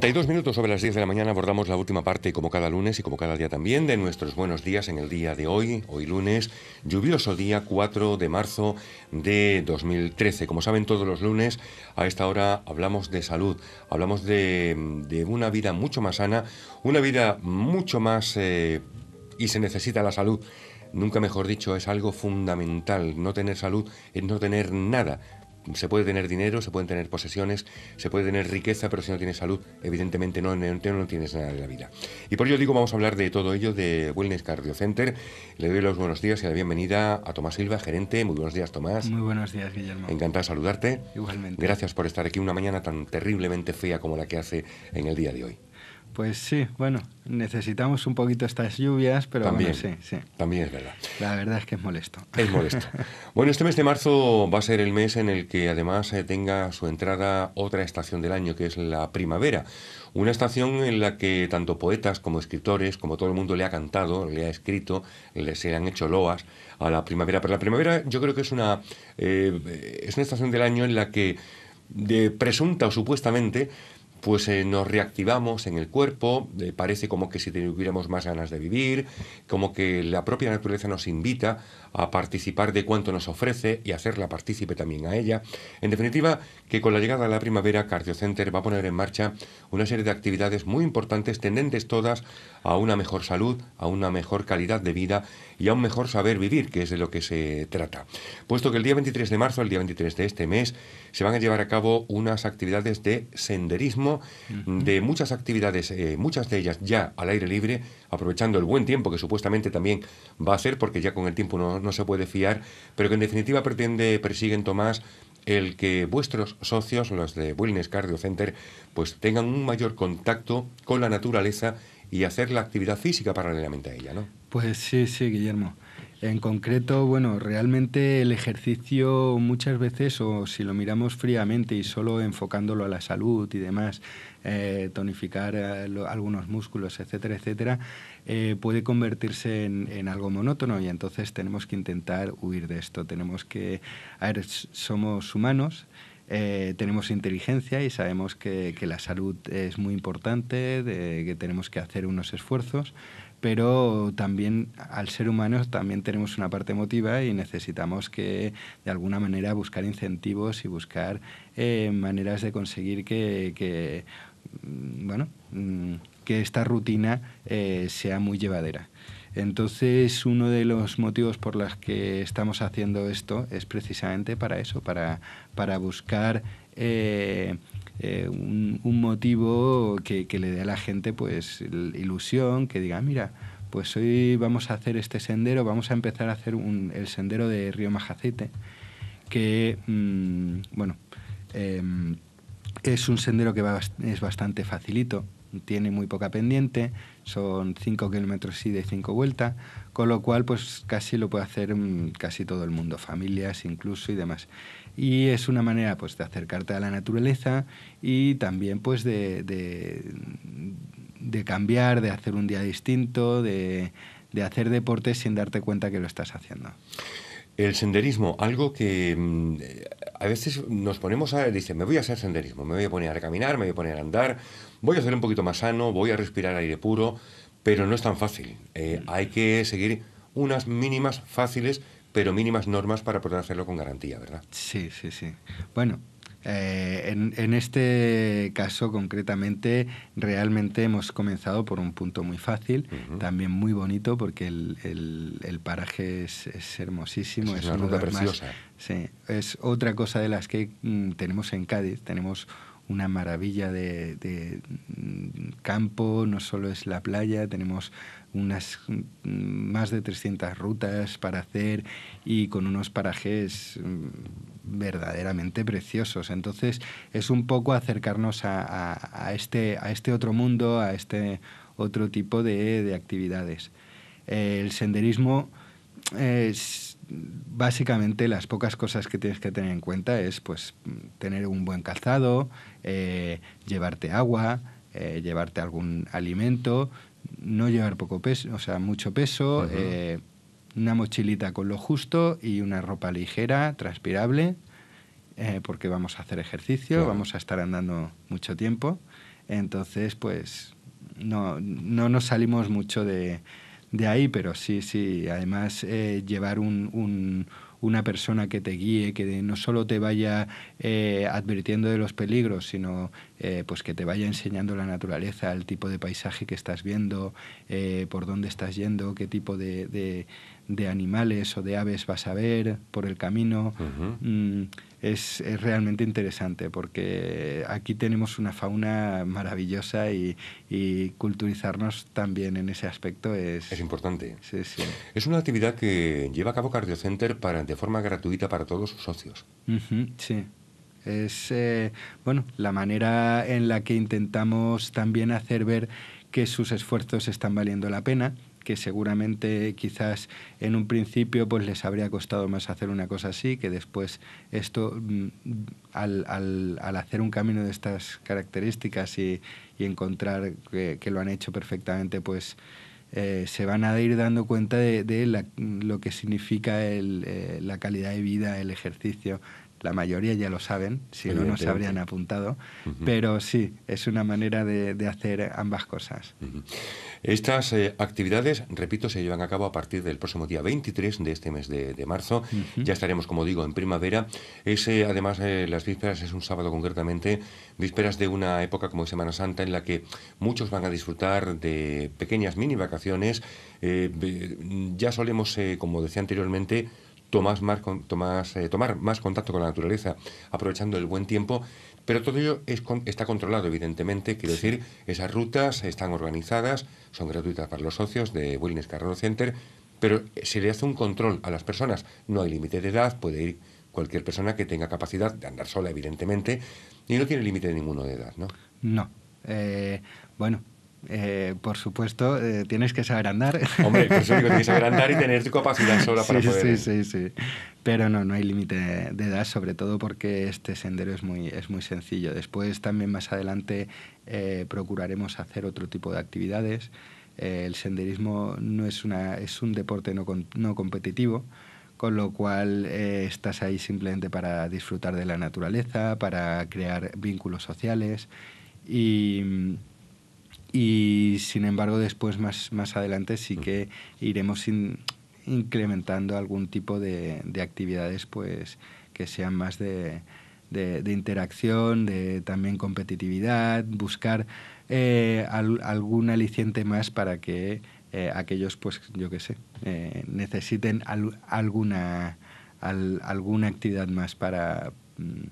32 minutos sobre las 10 de la mañana abordamos la última parte, como cada lunes y como cada día también, de nuestros buenos días en el día de hoy, hoy lunes, lluvioso día 4 de marzo de 2013. Como saben, todos los lunes a esta hora hablamos de salud, hablamos de, una vida mucho más sana, una vida mucho más... Eh, y se necesita la salud. Nunca mejor dicho, es algo fundamental. No tener salud es no tener nada se puede tener dinero, se pueden tener posesiones, se puede tener riqueza, pero si no tienes salud, evidentemente no, no, no tienes nada de la vida. Y por ello digo, vamos a hablar de todo ello, de Wellness Cardio Center. Le doy los buenos días y la bienvenida a Tomás Silva, gerente. Muy buenos días, Tomás. Muy buenos días, Guillermo. Encantado de saludarte. Igualmente. Gracias por estar aquí una mañana tan terriblemente fea como la que hace en el día de hoy. Pues sí, bueno, necesitamos un poquito estas lluvias, pero también, bueno, sí, sí. También es verdad. La verdad es que es molesto. Es molesto. bueno, este mes de marzo va a ser el mes en el que además eh, tenga su entrada otra estación del año, que es la primavera. Una estación en la que tanto poetas como escritores, como todo el mundo le ha cantado, le ha escrito, le, se han hecho loas a la primavera. Pero la primavera yo creo que es una, eh, es una estación del año en la que de presunta o supuestamente pues nos reactivamos en el cuerpo, eh, parece como que si tuviéramos más ganas de vivir, como que la propia naturaleza nos invita a participar de cuanto nos ofrece y hacerla partícipe también a ella. En definitiva, que con la llegada de la primavera, CardioCenter va a poner en marcha una serie de actividades muy importantes, tendentes todas a una mejor salud, a una mejor calidad de vida y a un mejor saber vivir, que es de lo que se trata. Puesto que el día 23 de marzo, el día 23 de este mes, se van a llevar a cabo unas actividades de senderismo, de muchas actividades, eh, muchas de ellas ya al aire libre, aprovechando el buen tiempo que supuestamente también va a ser porque ya con el tiempo no, se puede fiar, pero que en definitiva pretende, persiguen Tomás, el que vuestros socios, los de Wellness Cardio Center, pues tengan un mayor contacto con la naturaleza y hacer la actividad física paralelamente a ella, ¿no? Pues sí, sí, Guillermo. En concreto, bueno, realmente el ejercicio muchas veces, o si lo miramos fríamente y solo enfocándolo a la salud y demás, eh, tonificar eh, algunos músculos, etcétera, etcétera, eh, puede convertirse en, algo monótono y entonces tenemos que intentar huir de esto. Tenemos que, somos humanos. tenemos inteligencia y sabemos que, la salud es muy importante, que tenemos que hacer unos esfuerzos, pero también al ser humano también tenemos una parte emotiva y necesitamos que de alguna manera buscar incentivos y buscar eh, maneras de conseguir que, mm, bueno mm, que esta rutina eh, sea muy llevadera. Entonces, uno de los motivos por los que estamos haciendo esto es precisamente para eso, para, para buscar eh, eh, un, motivo que, le dé a la gente pues ilusión, que diga, mira, pues hoy vamos a hacer este sendero, vamos a empezar a hacer un, el sendero de Río Majacete, que, mm, bueno, em, es un sendero que va, es bastante facilito, tiene muy poca pendiente, son 5 kilómetros y de 5 vueltas, con lo cual pues casi lo puede hacer mm, casi todo el mundo, familias incluso y demás y es una manera pues de acercarte a la naturaleza y también pues de, cambiar, de hacer un día distinto, de, hacer deporte sin darte cuenta que lo estás haciendo. El senderismo, algo que mm, eh, a veces nos ponemos a dice, me voy a hacer senderismo, me voy a poner a caminar, me voy a poner a andar, voy a hacer un poquito más sano, voy a respirar aire puro, pero no es tan fácil. Eh, mm. hay que seguir unas mínimas fáciles pero mínimas normas para poder hacerlo con garantía, ¿verdad? Sí, sí, sí. Bueno, eh, en, este caso concretamente, realmente hemos comenzado por un punto muy fácil, también muy bonito, porque el, paraje es, hermosísimo. Es, es una ruta preciosa. sí, es otra cosa de las que mm, tenemos en Cádiz. Tenemos una maravilla de, mm, campo, no solo es la playa, tenemos unas mm, más de 300 rutas para hacer y con unos parajes mm, verdaderamente preciosos. Entonces es un poco acercarnos a, este, a este otro mundo, a este otro tipo de, actividades. el senderismo... es básicamente las pocas cosas que tienes que tener en cuenta es pues tener un buen calzado, eh, llevarte agua, eh, llevarte algún alimento, no llevar poco peso, o sea, mucho peso, eh, una mochilita con lo justo y una ropa ligera, transpirable, porque vamos a hacer ejercicio, vamos a estar andando mucho tiempo. Entonces, pues no nos salimos mucho de, de ahí, pero sí, sí, además eh, llevar un, una persona que te guíe, que no solo te vaya eh, advirtiendo de los peligros, sino eh, pues que te vaya enseñando la naturaleza, el tipo de paisaje que estás viendo, por dónde estás yendo, qué tipo de, de, animales o de aves vas a ver por el camino es, es realmente interesante porque aquí tenemos una fauna maravillosa y, y culturizarnos también en ese aspecto es... Es importante. Sí, sí. Es una actividad que lleva a cabo CardioCenter para, de forma gratuita para todos sus socios. sí. Es eh, bueno, la manera en la que intentamos también hacer ver que sus esfuerzos están valiendo la pena, que seguramente quizás en un principio pues les habría costado más hacer una cosa así, que después esto mm, al, hacer un camino de estas características y, encontrar que, lo han hecho perfectamente, pues eh, se van a ir dando cuenta de, lo que significa eh, la calidad de vida, el ejercicio, la mayoría ya lo saben, si no, no se habrían apuntado. Pero sí, es una manera de, hacer ambas cosas. Estas eh, actividades, repito, se llevan a cabo a partir del próximo día 23 de este mes de, marzo. Ya estaremos, como digo, en primavera. Ese, eh, además, eh, las vísperas es un sábado concretamente, vísperas de una época como Semana Santa en la que muchos van a disfrutar de pequeñas mini vacaciones. ya solemos, como decía anteriormente, tomar más, eh, tomar más contacto con la naturaleza, aprovechando el buen tiempo, pero todo ello es está controlado, evidentemente. Quiero decir, esas rutas están organizadas, son gratuitas para los socios de Wellness Carrero Center, pero se le hace un control a las personas. No hay límite de edad, puede ir cualquier persona que tenga capacidad de andar sola, evidentemente, y no tiene límite ninguno de edad, ¿no? No. Eh, bueno, eh, por supuesto, eh, tienes que saber andar. Hombre, por tienes que saber andar y tener tu capacidad sola para poder... Sí, sí, sí. Pero no, no hay límite de edad, sobre todo porque este sendero es muy, es muy sencillo. Después, también más adelante, eh, procuraremos hacer otro tipo de actividades. el senderismo no es, una, es un deporte no, no competitivo, con lo cual estás ahí simplemente para disfrutar de la naturaleza, para crear vínculos sociales y y sin embargo después más, más adelante sí mm. que iremos incrementando algún tipo de, actividades pues que sean más de, interacción, de también competitividad, buscar eh, algún aliciente más para que eh, aquellos pues yo qué sé eh, necesiten alguna alguna actividad más para mm,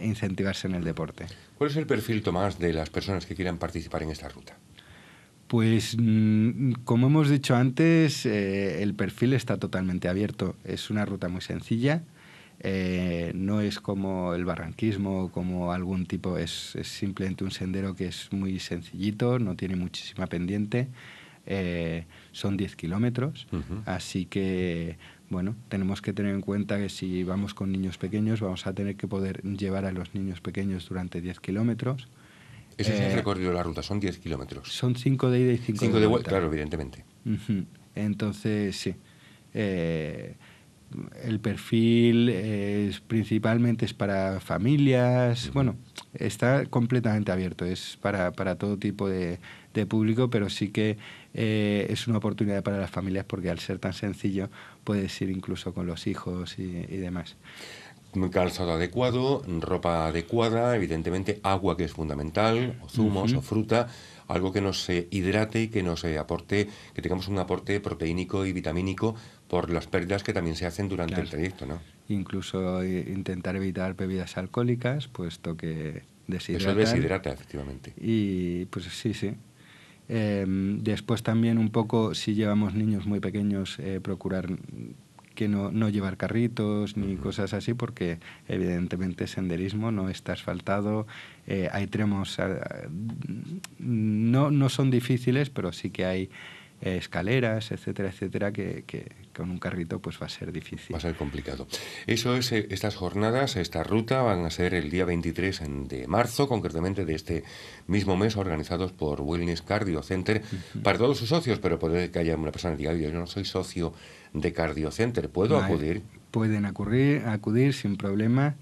incentivarse en el deporte. ¿Cuál es el perfil, Tomás, de las personas que quieran participar en esta ruta? Pues mm, como hemos dicho antes, eh, el perfil está totalmente abierto. Es una ruta muy sencilla. Eh, no es como el barranquismo o como algún tipo, es, simplemente un sendero que es muy sencillito, no tiene muchísima pendiente. Eh, son 10 kilómetros, así que bueno, tenemos que tener en cuenta que si vamos con niños pequeños vamos a tener que poder llevar a los niños pequeños durante 10 kilómetros. Ese es el eh, recorrido de la ruta, son 10 kilómetros. Son 5 de ida y 5 de, vuelta. Claro, evidentemente. Entonces, sí. Eh, el perfil eh, es, principalmente es para familias, bueno, está completamente abierto, es para todo tipo de, este público, pero sí que eh, es una oportunidad para las familias porque al ser tan sencillo puedes ir incluso con los hijos y, y demás calzado adecuado, ropa adecuada, evidentemente agua que es fundamental, o zumos o fruta, algo que nos eh, hidrate y que nos eh, aporte, que tengamos un aporte proteínico y vitamínico por las pérdidas que también se hacen durante el trayecto, ¿no? Incluso intentar evitar bebidas alcohólicas, puesto que deshidrata. deshidrata, efectivamente. Y pues sí, sí, Em, después también un poco, si llevamos niños muy pequeños, eh, procurar que no, no, llevar carritos ni cosas así, porque evidentemente senderismo no está asfaltado, eh, hay tremos, eh, no, no son difíciles, pero sí que hay escaleras, etcétera, etcétera, que, que, con un carrito pues va a ser difícil. Va a ser complicado. Eso es, eh, estas jornadas, esta ruta van a ser el día 23 de marzo, concretamente de este mismo mes, organizados por Wellness Cardio Center para todos sus socios, pero puede que haya una persona que diga, yo no soy socio de Cardio Center, ¿puedo acudir? Pueden acudir, acudir sin problema.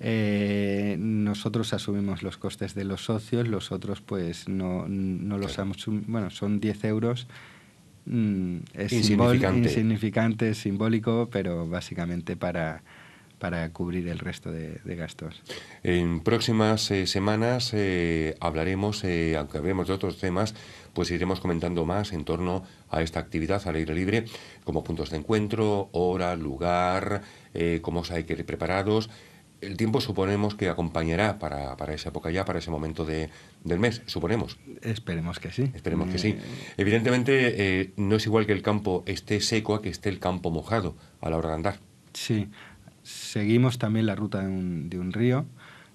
Eh, nosotros asumimos los costes de los socios, los otros pues no, no los asumimos, bueno, son 10 euros Mm, es insignificante. simbólico, pero básicamente para, para cubrir el resto de, gastos. En próximas eh, semanas eh, hablaremos, eh, aunque hablemos de otros temas, pues iremos comentando más en torno a esta actividad al aire libre, como puntos de encuentro, hora, lugar, cómo se hay que ir preparados el tiempo suponemos que acompañará para, para, esa época ya, para ese momento de, del mes, suponemos. Esperemos que sí. Esperemos que sí. Eh, Evidentemente, eh, no es igual que el campo esté seco a que esté el campo mojado a la hora de andar. Sí, seguimos también la ruta de un, de un río,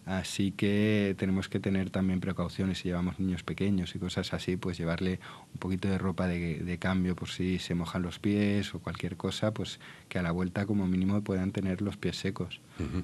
así que tenemos que tener también precauciones si llevamos niños pequeños y cosas así, pues llevarle un poquito de ropa de, de cambio por si se mojan los pies o cualquier cosa, pues que a la vuelta como mínimo puedan tener los pies secos. Uh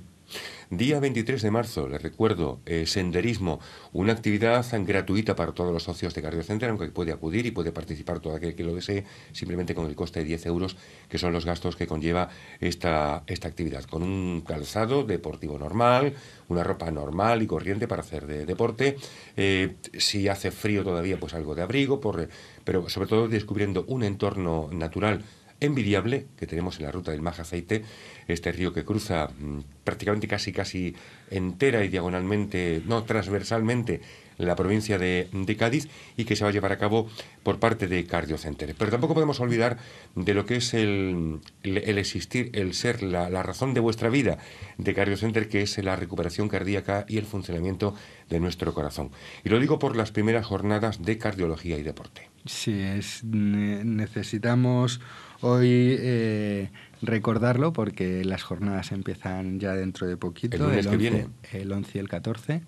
Día 23 de marzo, les recuerdo, eh, senderismo, una actividad gratuita para todos los socios de Center, aunque puede acudir y puede participar todo aquel que lo desee, simplemente con el coste de 10 euros, que son los gastos que conlleva esta, esta actividad, con un calzado deportivo normal, una ropa normal y corriente para hacer de deporte. Eh, si hace frío todavía, pues algo de abrigo, por, pero sobre todo descubriendo un entorno natural envidiable que tenemos en la ruta del Aceite, este río que cruza mm, prácticamente casi casi entera y diagonalmente, no transversalmente, la provincia de, Cádiz y que se va a llevar a cabo por parte de Cardiocenter. Pero tampoco podemos olvidar de lo que es el, el, existir, el ser, la, razón de vuestra vida de Cardiocenter, que es la recuperación cardíaca y el funcionamiento de nuestro corazón. Y lo digo por las primeras jornadas de cardiología y deporte. Sí, es, necesitamos hoy eh, recordarlo porque las jornadas empiezan ya dentro de poquito. El 11, y el 14.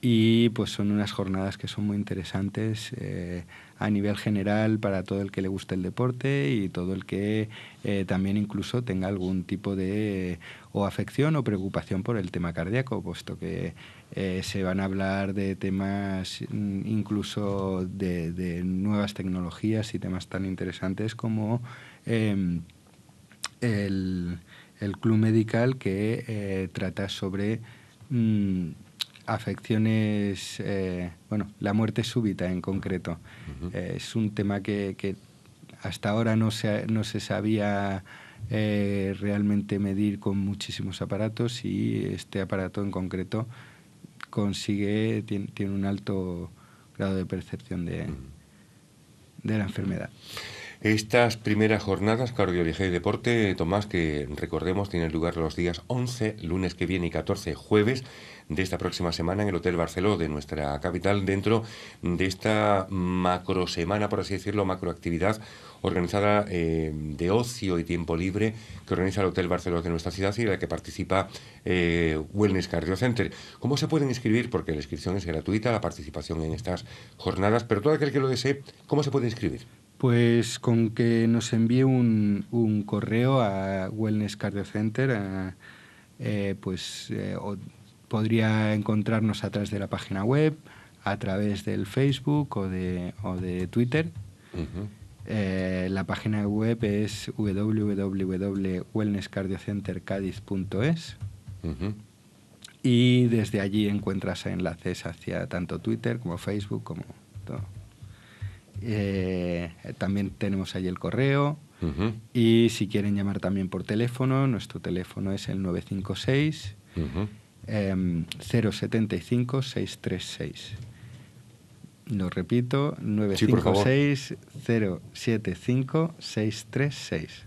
Y pues son unas jornadas que son muy interesantes eh, a nivel general para todo el que le guste el deporte y todo el que eh, también incluso tenga algún tipo de o afección o preocupación por el tema cardíaco, puesto que se van a hablar de temas mm, incluso de nuevas tecnologías y temas tan interesantes como Em, el, Club Medical que eh, trata sobre mm, afecciones, eh, bueno, la muerte súbita en concreto. es un tema que, hasta ahora no se, sabía eh, realmente medir con muchísimos aparatos y este aparato en concreto consigue, tiene, un alto grado de percepción de la enfermedad. Estas primeras jornadas, cardiología y deporte, Tomás, que recordemos, tienen lugar los días 11, lunes que viene y 14, jueves de esta próxima semana en el Hotel Barceló de nuestra capital, dentro de esta macro semana, por así decirlo, macroactividad organizada eh, de ocio y tiempo libre que organiza el Hotel Barceló de nuestra ciudad y en la que participa eh, Wellness Cardio Center. ¿Cómo se pueden inscribir? Porque la inscripción es gratuita, la participación en estas jornadas, pero todo aquel que lo desee, ¿cómo se puede inscribir? Pues con que nos envíe un, correo a Wellness Cardio Center, eh, pues eh, podría encontrarnos a través de la página web, a través del Facebook o de, de Twitter. Eh, la página web es www.wellnesscardiocentercadiz.es y desde allí encuentras enlaces hacia tanto Twitter como Facebook como todo. Eh, también tenemos ahí el correo. Y si quieren llamar también por teléfono, nuestro teléfono es el 956 075 636. Lo repito, 956 075 636.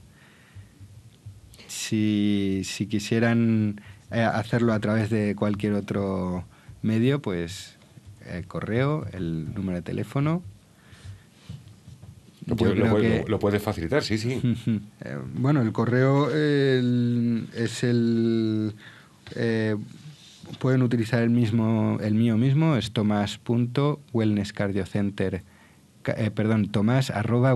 Si, si quisieran eh, hacerlo a través de cualquier otro medio, pues el eh, correo, el número de teléfono lo, puede, puedes facilitar, sí, sí. Eh, bueno, el correo es el... Eh, pueden utilizar el mismo el mío mismo, es tomás.wellnesscardiocenter... center eh, perdón, tomás arroba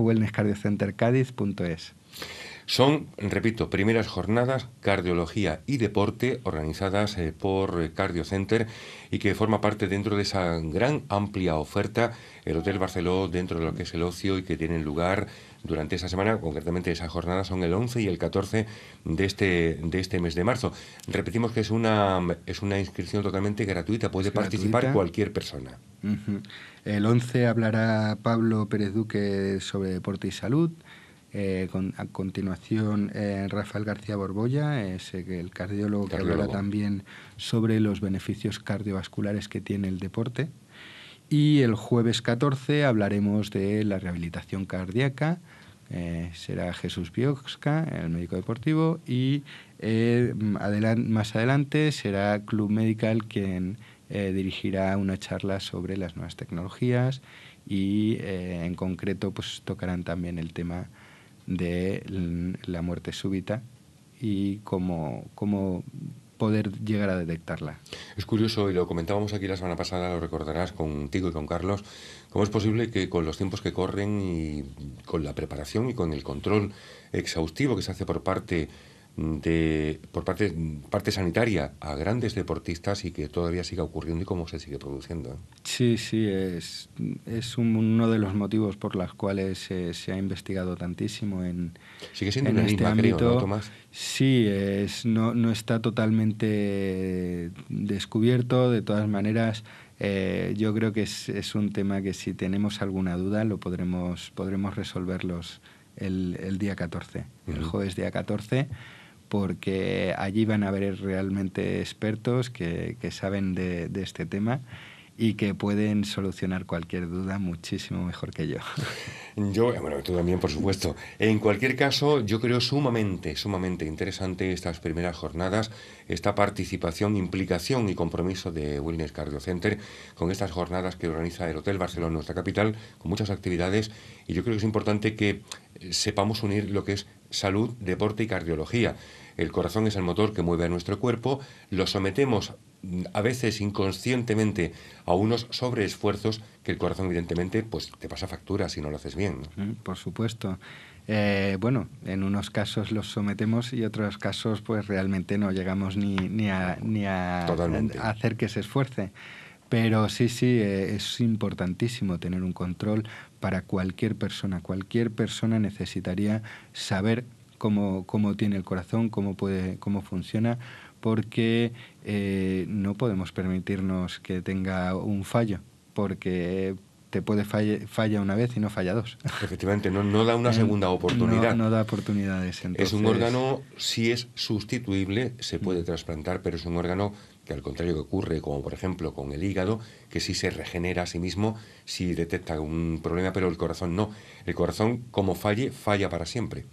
son, repito, primeras jornadas cardiología y deporte organizadas eh, por eh, Cardio Center y que forma parte dentro de esa gran amplia oferta el Hotel Barceló dentro de lo que es el ocio y que tienen lugar durante esa semana, concretamente esas jornadas son el 11 y el 14 de este, de este mes de marzo. Repetimos que es una, es una inscripción totalmente gratuita, puede participar cualquier persona. El 11 hablará Pablo Pérez Duque sobre deporte y salud. Eh, a continuación, eh, Rafael García Borbolla, es eh, el cardiólogo, que habla también sobre los beneficios cardiovasculares que tiene el deporte. Y el jueves 14 hablaremos de la rehabilitación cardíaca. será Jesús Bioxka, el médico deportivo, y más adelante será Club Medical quien dirigirá una charla sobre las nuevas tecnologías y en concreto pues tocarán también el tema de la muerte súbita y cómo, cómo poder llegar a detectarla. Es curioso, y lo comentábamos aquí la semana pasada, lo recordarás contigo y con Carlos, cómo es posible que con los tiempos que corren y con la preparación y con el control exhaustivo que se hace por parte de, por parte, sanitaria a grandes deportistas y que todavía siga ocurriendo y cómo se sigue produciendo. ¿eh? Sí, sí, es, uno de los motivos por los cuales eh, se ha investigado tantísimo en, sigue siendo en este ámbito. Sí, no, está totalmente descubierto, de todas maneras. Eh, yo creo que es, un tema que si tenemos alguna duda lo podremos, podremos resolverlos el, día 14, el jueves día 14 porque allí van a haber realmente expertos que, que saben de, de este tema y que pueden solucionar cualquier duda muchísimo mejor que yo. Yo, eh, bueno, tú también, por supuesto. En cualquier caso, yo creo sumamente, sumamente interesante estas primeras jornadas, esta participación, implicación y compromiso de Wellness Cardio Center con estas jornadas que organiza el Hotel Barcelona, nuestra capital, con muchas actividades. Y yo creo que es importante que eh, sepamos unir lo que es salud, deporte y cardiología. El corazón es el motor que mueve a nuestro cuerpo, lo sometemos mm, a veces inconscientemente a unos sobreesfuerzos que el corazón evidentemente pues te pasa factura si no lo haces bien. por supuesto. Eh, bueno, en unos casos los sometemos y otros casos pues realmente no llegamos ni, ni, a, ni a, hacer que se esfuerce. Pero sí, sí, eh, es importantísimo tener un control para cualquier persona. Cualquier persona necesitaría saber cómo, cómo tiene el corazón, cómo, puede, cómo funciona, porque eh, no podemos permitirnos que tenga un fallo, porque te puede falle, falla una vez y no falla dos. Efectivamente, no, no da una segunda oportunidad. No, da oportunidades. Entonces... Es un órgano, si es sustituible, se puede trasplantar, pero es un órgano que al contrario que ocurre, como por ejemplo con el hígado, que sí se regenera a sí mismo si detecta un problema, pero el corazón no. El corazón, como falle, falla para siempre.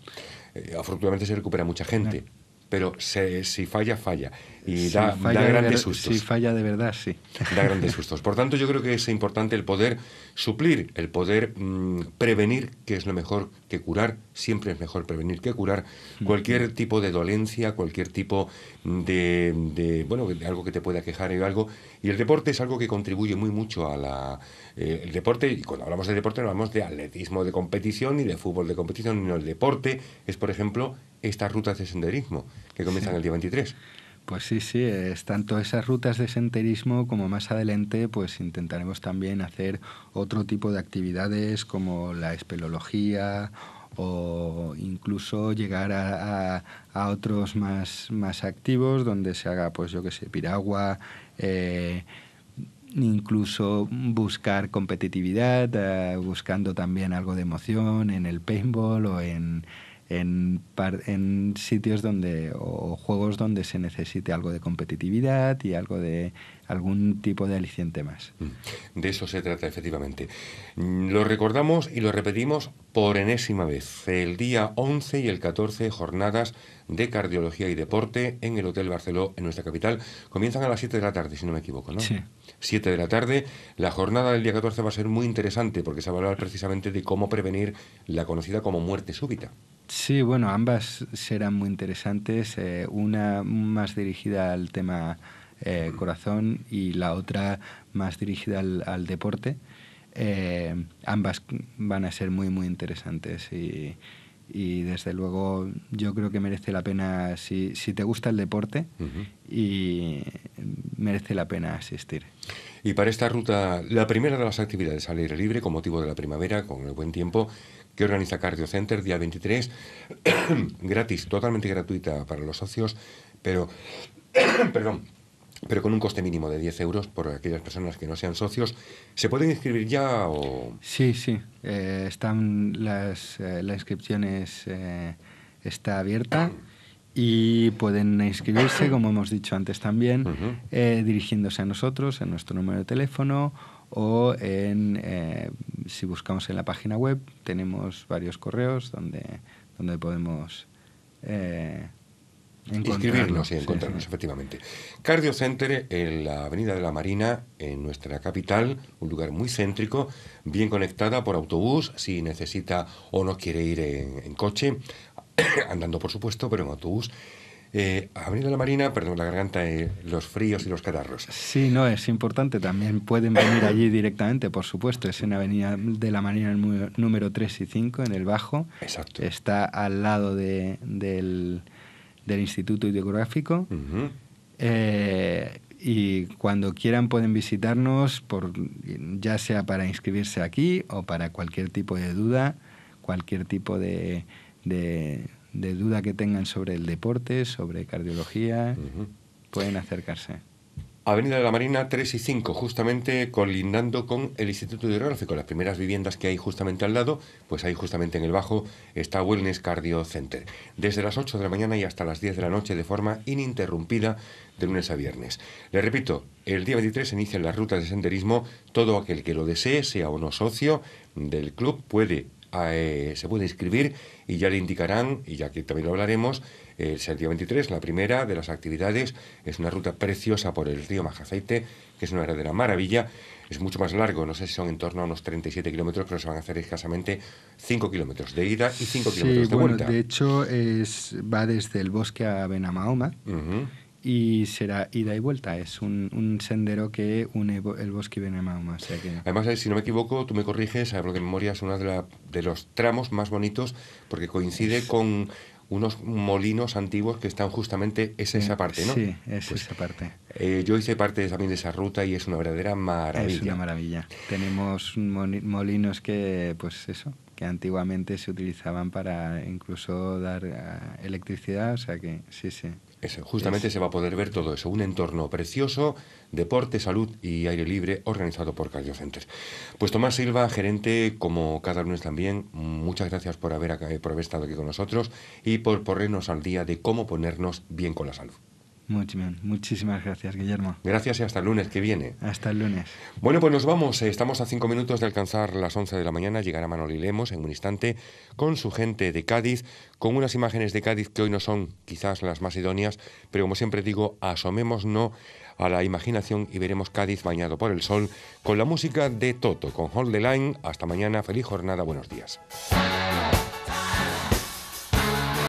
Eh, afortunadamente se recupera mucha gente, pero si falla, falla y da, grandes sustos. Si falla de verdad, sí. Da grandes sustos. Por tanto, yo creo que es importante el poder suplir, el poder mm, prevenir, que es lo mejor que curar, siempre es mejor prevenir que curar, cualquier tipo de dolencia, cualquier tipo de, bueno, algo que te pueda quejar o algo. Y el deporte es algo que contribuye muy mucho a la... Eh, el deporte, y cuando hablamos de deporte hablamos de atletismo de competición y de fútbol de competición, sino el deporte es, por ejemplo, estas rutas de senderismo que comienzan el día 23. Pues sí, sí, es tanto esas rutas de senderismo como más adelante pues intentaremos también hacer otro tipo de actividades como la espelología, o incluso llegar a, otros más, activos donde se haga pues yo que sé, piragua, eh, incluso buscar competitividad, eh, buscando también algo de emoción en el paintball o en en, en sitios donde o juegos donde se necesite algo de competitividad y algo de algún tipo de aliciente más. Mm. De eso se trata efectivamente. Mm, lo recordamos y lo repetimos por enésima vez. El día 11 y el 14 jornadas de cardiología y deporte en el Hotel Barceló en nuestra capital. Comienzan a las 7 de la tarde, si no me equivoco, ¿no? Sí. 7 de la tarde. La jornada del día 14 va a ser muy interesante porque se va a hablar precisamente de cómo prevenir la conocida como muerte súbita. Sí, bueno, ambas serán muy interesantes. Eh, una más dirigida al tema eh, corazón y la otra más dirigida al, deporte. Eh, ambas van a ser muy, muy interesantes y, desde luego yo creo que merece la pena, si, si te gusta el deporte, y merece la pena asistir. Y para esta ruta, la primera de las actividades al aire libre con motivo de la primavera, con el buen tiempo, que organiza Cardio Center, día 23, gratis, totalmente gratuita para los socios, pero, perdón, pero con un coste mínimo de 10 euros por aquellas personas que no sean socios. ¿Se pueden inscribir ya o...? Sí, sí, eh, están las, eh, la inscripción eh, está abierta y pueden inscribirse, como hemos dicho antes también, eh, dirigiéndose a nosotros en nuestro número de teléfono o en, eh, si buscamos en la página web, tenemos varios correos donde, donde podemos... Inscribirnos eh, y encontrarnos, efectivamente. Cardio Center en la Avenida de la Marina, en nuestra capital, un lugar muy céntrico, bien conectada por autobús, si necesita o no quiere ir en coche, andando por supuesto, pero en autobús. Eh, avenida de la Marina, perdón, la garganta, eh, los fríos y los catarros. Sí, no, es importante. También pueden venir allí directamente, por supuesto. Es en Avenida de la Marina número 3 y 5, en el Bajo. Exacto. Está al lado del, Instituto Ideográfico eh, y cuando quieran pueden visitarnos, por, ya sea para inscribirse aquí o para cualquier tipo de duda, cualquier tipo de de, duda que tengan sobre el deporte, sobre cardiología, pueden acercarse. Avenida de la Marina 3 y 5, justamente colindando con el Instituto de Hidrográfico. Las primeras viviendas que hay justamente al lado, pues ahí justamente en el bajo está Wellness Cardio Center. Desde las 8 de la mañana y hasta las 10 de la noche de forma ininterrumpida de lunes a viernes. Le repito, el día 23 se inician las rutas de senderismo. Todo aquel que lo desee, sea o no socio del club, puede eh, se puede inscribir y ya le indicarán, y ya que también lo hablaremos, eh, el día 23, la primera de las actividades, es una ruta preciosa por el río Majaceite, que es una verdadera maravilla, es mucho más largo, no sé si son en torno a unos 37 kilómetros, pero se van a hacer escasamente 5 kilómetros de ida y 5 kilómetros de vuelta. De hecho, es, va desde el bosque a Benamahoma y será ida y vuelta. Es un, un sendero que une el bosque y O que... Además, eh, si no me equivoco, tú me corriges, a que de memoria, es uno de, de los tramos más bonitos porque coincide con unos molinos antiguos que están justamente es eh, esa parte, ¿no? Sí, es pues, esa parte. Eh, yo hice parte también de esa ruta y es una verdadera maravilla. Es una maravilla. Tenemos molinos que, pues eso, antiguamente se utilizaban para incluso dar ah, electricidad, o sea que sí, sí. justamente se va a poder ver todo eso, un entorno precioso, deporte, salud y aire libre organizado por CardioCentres. Pues Tomás Silva, gerente, como cada lunes también, muchas gracias por haber, eh, por haber estado aquí con nosotros y por ponernos al día de cómo ponernos bien con la salud. Muchísimas gracias, Guillermo. Gracias y hasta el lunes que viene. Hasta el lunes. Bueno, pues nos vamos. Eh, estamos a cinco minutos de alcanzar las 11 de la mañana. Llegará Manoli Lemos en un instante con su gente de Cádiz, con unas imágenes de Cádiz que hoy no son quizás las más idóneas, pero como siempre digo, no a la imaginación y veremos Cádiz bañado por el sol con la música de Toto, con Hold the Line. Hasta mañana. Feliz jornada. Buenos días.